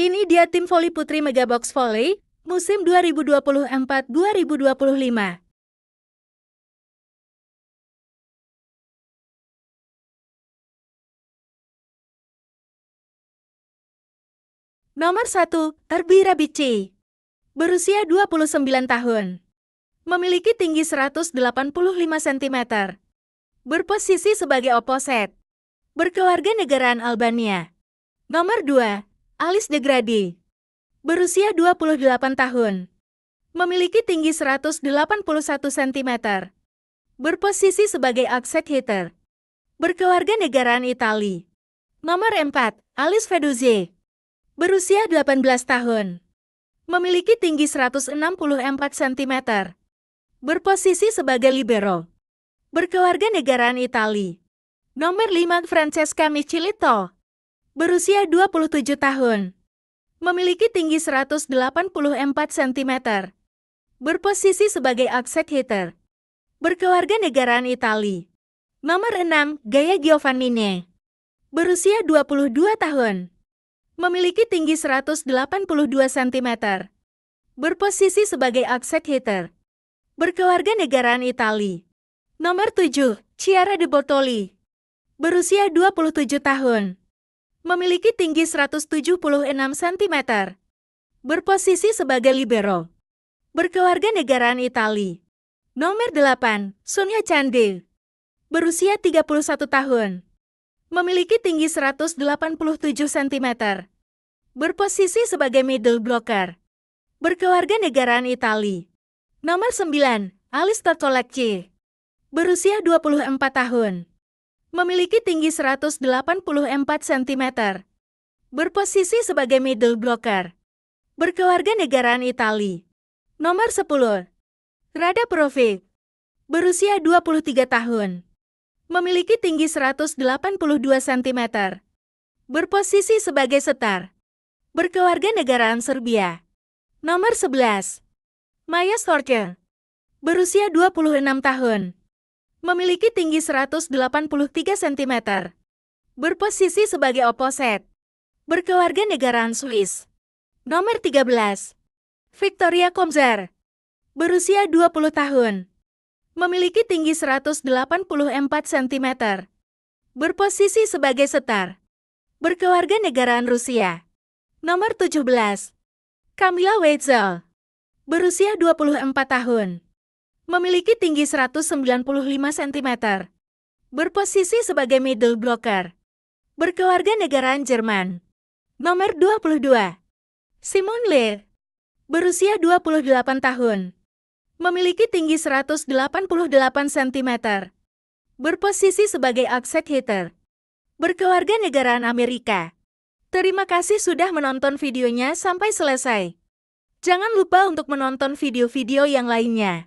Ini dia tim voli putri Megabox Volley musim 2024-2025. Nomor 1, Erbi Rabici. Berusia 29 tahun. Memiliki tinggi 185 cm. Berposisi sebagai oposet. Berkeluarga negaraan Albania. Nomor 2, Alice Degradi. Berusia 28 tahun. Memiliki tinggi 181 cm. Berposisi sebagai outside hitter. Berkeluarga negaraan Itali. Nomor 4, Alice Feduzzi. Berusia 18 tahun. Memiliki tinggi 164 cm. Berposisi sebagai libero. Berkeluarga negaraan Itali. Nomor 5, Francesca Michilito berusia 27 tahun. Memiliki tinggi 184 cm. Berposisi sebagai outside hitter. Berkeluarga negaraan Itali. Nomor 6, Gaya Giovannini. Berusia 22 tahun. Memiliki tinggi 182 cm. Berposisi sebagai outside hitter. Berkeluarga negaraan Itali. Nomor 7, Ciara de Bortoli. Berusia 27 tahun Memiliki tinggi 176 cm. Berposisi sebagai libero. Berkeluarga negaraan Itali. Nomor 8, Sonia Chande, Berusia 31 tahun. Memiliki tinggi 187 cm. Berposisi sebagai middle blocker. Berkeluarga negaraan Itali. Nomor 9, Alistair Colacci. Berusia 24 tahun. Memiliki tinggi 184 cm. Berposisi sebagai middle blocker. Berkeluarga negaraan Itali. Nomor 10. Rada Provic. Berusia 23 tahun. Memiliki tinggi 182 cm. Berposisi sebagai setar. Berkeluarga negaraan Serbia. Nomor 11. Maya Sorkel, Berusia 26 tahun. Memiliki tinggi 183 cm. Berposisi sebagai oposet. Berkeluarga negaraan Swiss. Nomor 13. Victoria Komzer. Berusia 20 tahun. Memiliki tinggi 184 cm. Berposisi sebagai setar. Berkeluarga negaraan Rusia. Nomor 17. Kamila Weitzel. Berusia 24 tahun Memiliki tinggi 195 cm. Berposisi sebagai middle blocker. Berkeluarga negaraan Jerman. Nomor 22. Simon Le, Berusia 28 tahun. Memiliki tinggi 188 cm. Berposisi sebagai outside hitter. Berkeluarga negaraan Amerika. Terima kasih sudah menonton videonya sampai selesai. Jangan lupa untuk menonton video-video yang lainnya.